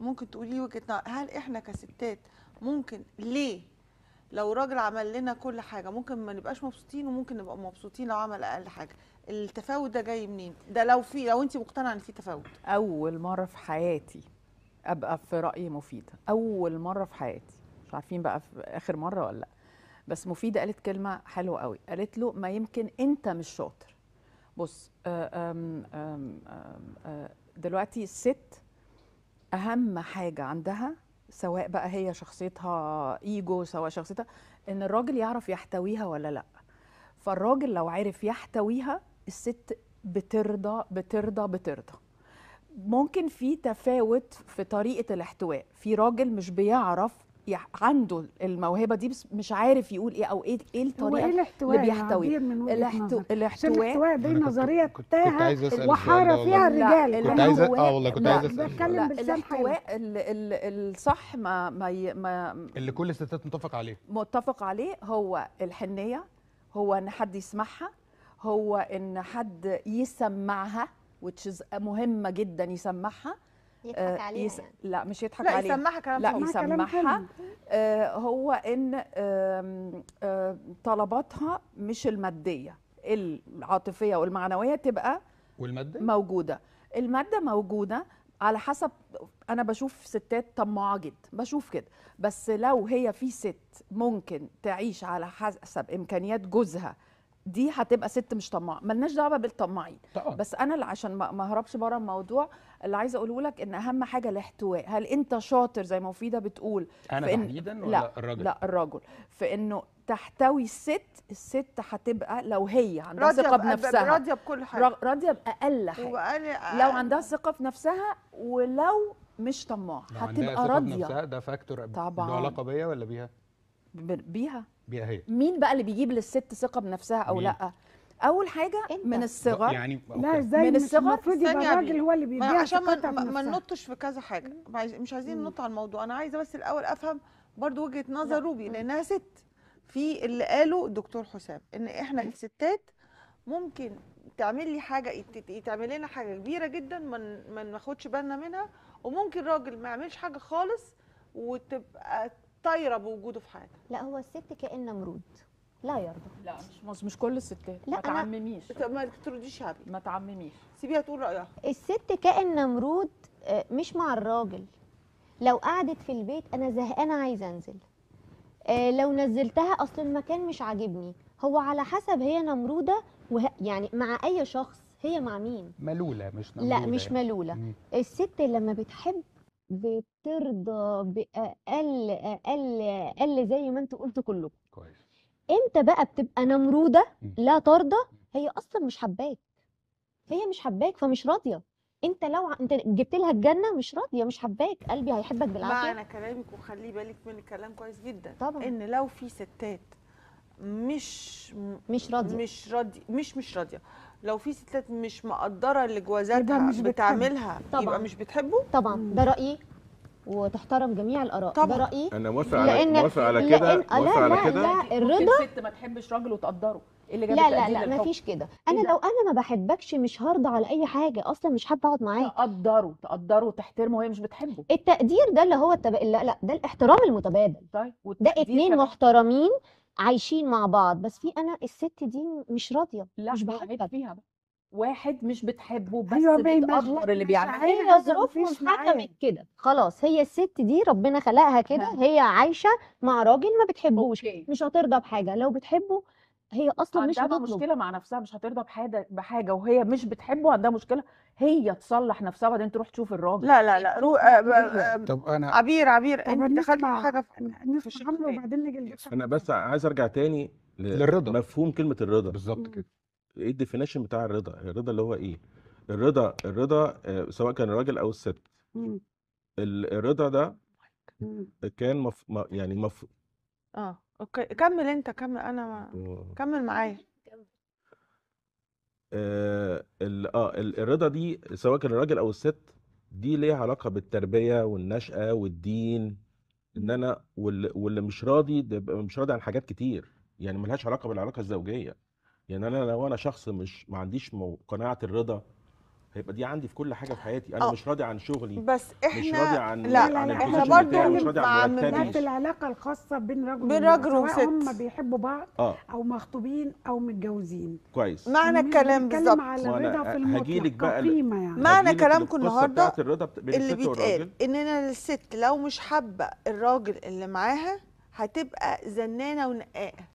ممكن تقولي لي وجهه نظر هل احنا كستات ممكن ليه لو راجل عمل لنا كل حاجه ممكن ما نبقاش مبسوطين وممكن نبقى مبسوطين لو عمل اقل حاجه التفاوت ده جاي منين ده لو في لو انت مقتنعه ان في تفاوت اول مره في حياتي ابقى في راي مفيده اول مره في حياتي مش عارفين بقى في اخر مره ولا لا بس مفيده قالت كلمه حلوه قوي قالت له ما يمكن انت مش شاطر بص آه، آه، دلوقتي الست اهم حاجه عندها سواء بقى هي شخصيتها ايجو سواء شخصيتها ان الراجل يعرف يحتويها ولا لا فالراجل لو عرف يحتويها الست بترضى بترضى بترضى ممكن في تفاوت في طريقه الاحتواء في راجل مش بيعرف عنده الموهبه دي بس مش عارف يقول ايه او ايه ايه الطريقه إيه اللي بيحتوي الاحتواء الاحتواء دي نظريه كنت اسال وحاره فيها الرجال كنت عايز اه والله كنت عايز بتكلم الاحتواء الصح ما ما, ما اللي كل الستات متفق عليه متفق عليه هو الحنيه هو ان حد يسمعها هو ان حد يسمعها which is مهمه جدا يسمعها يضحك آه، عليها يس... يعني. لا مش يضحك لا عليها يسمعها كلام لا يسمحها آه هو ان آه طلباتها مش الماديه العاطفيه والمعنويه تبقى والماده موجوده الماده موجوده على حسب انا بشوف ستات طماعه جدا بشوف كده بس لو هي في ست ممكن تعيش على حسب امكانيات جوزها دي هتبقى ست مش طماعه ملناش دعوه بالطماعين بس انا اللي عشان ما اهربش بره الموضوع اللي عايزه اقوله لك ان اهم حاجه الاحتواء هل انت شاطر زي ما وفيده بتقول انا في تحديدا ولا لا الراجل لا الراجل في انه تحتوي الست الست هتبقى لو هي عندها ثقه بنفسها راضيه بكل حاجه راضيه باقل حاجه وبقل... لو عندها ثقه في نفسها ولو مش طماعه هتبقى راضيه ده فاكتور طبعا له علاقه بيا ولا بيها؟ بيها هي. مين بقى اللي بيجيب للست ثقه بنفسها او مين. لا اول حاجه انت. من الصغر يعني لا ازاي من الصغر المفروض يبقى الراجل هو اللي بيبيع عشان ما ننطش في كذا حاجه مش عايزين ننط على الموضوع انا عايزه بس الاول افهم برضو وجهه نظر روبي لانها ست في اللي قاله الدكتور حسام ان احنا الستات ممكن تعمل لي حاجه تعمل لنا حاجه كبيره جدا ما ناخدش بالنا منها وممكن راجل ما يعملش حاجه خالص وتبقى طايره بوجوده في حياتها لا هو الست كان نمرود لا يرضى لا مش مش كل الستات لا ما تعمميش ما ترديش هبل ما تعمميش سيبيها تقول رايها الست كائن نمرود آه، مش مع الراجل لو قعدت في البيت انا زهقانه عايزه انزل آه، لو نزلتها اصل المكان مش عاجبني هو على حسب هي نمروده وه... يعني مع اي شخص هي مع مين ملوله مش نمروده لا مش يعني. ملوله يعني. الست لما بتحب بترضى باقل اقل اقل زي ما انتوا قلتوا كلكم كويس امتى بقى بتبقى نمروده لا ترضى هي اصلا مش حباك هي مش حباك فمش راضيه انت لو انت جبت لها الجنه مش راضيه مش حباك قلبي هيحبك بالعافيه معنى كلامك وخلي بالك من الكلام كويس جدا طبعا ان لو في ستات مش مش راضيه مش راضيه مش مش راضيه لو في ستات مش مقدره اللي جوازاتها مش بتعملها طبعا. يبقى مش بتحبه طبعا ده رايي وتحترم جميع الاراء طبعا ده رايي انا موافق على موافق على كده موافق على كده لا الرضا ست ما تحبش راجل وتقدره إيه اللي جابت لا لا لا مفيش كده إيه انا لو انا ما بحبكش مش هرضى على اي حاجه اصلا مش حابه اقعد معاك تقدره تقدره وتحترمه وهي مش بتحبه التقدير ده اللي هو التب... لا لا ده الاحترام المتبادل طيب ده اتنين محترمين عايشين مع بعض بس في انا الست دي مش راضيه لا مش بحبها فيها بقى واحد مش بتحبه أيوة، بس أيوة بيتقدر اللي بيعمله هي ظروفهم حكمت كده خلاص هي الست دي ربنا خلقها كده هي عايشه مع راجل ما بتحبوش مش هترضى بحاجه لو بتحبه هي اصلا عندها مش هتطلب مشكله مع نفسها مش هترضى بحاجه بحاجه وهي مش بتحبه عندها مشكله هي تصلح نفسها بعدين تروح تشوف الراجل لا لا لا رو... أ... أ... أ... طب انا عبير عبير انت دخلت في حاجه في, في الشغل وبعدين نجي انا بس عايز ارجع تاني ل... للرضا مفهوم كلمه الرضا بالظبط كده ايه الديفينيشن بتاع الرضا الرضا اللي هو ايه الرضا الرضا آه، سواء كان الراجل او الست الرضا ده oh كان مف... يعني مف... اه اوكي كمل انت كمل انا ما... كمل معايا آه آه، الرضا دي سواء كان الراجل او الست دي ليها علاقة بالتربية والنشأة والدين ان انا واللي, واللي مش راضي ده مش راضي عن حاجات كتير يعني ملهاش علاقة بالعلاقة الزوجية يعني انا لو انا شخص مش ما عنديش قناعة الرضا هيبقى دي عندي في كل حاجه في حياتي انا أوه. مش راضي عن شغلي بس احنا مش راضي عن لا عن لا, لا احنا برضه مش راضي عن مرتبي العلاقه الخاصه بين رجل بين رجل وست هم بيحبوا بعض أوه. او مخطوبين او متجوزين كويس معنى الكلام بالظبط على الرضا في بقى قيمه يعني معنى كلامكم النهارده اللي بيتقال اننا الست لو مش حابه الراجل اللي معاها هتبقى زنانه ونقاقه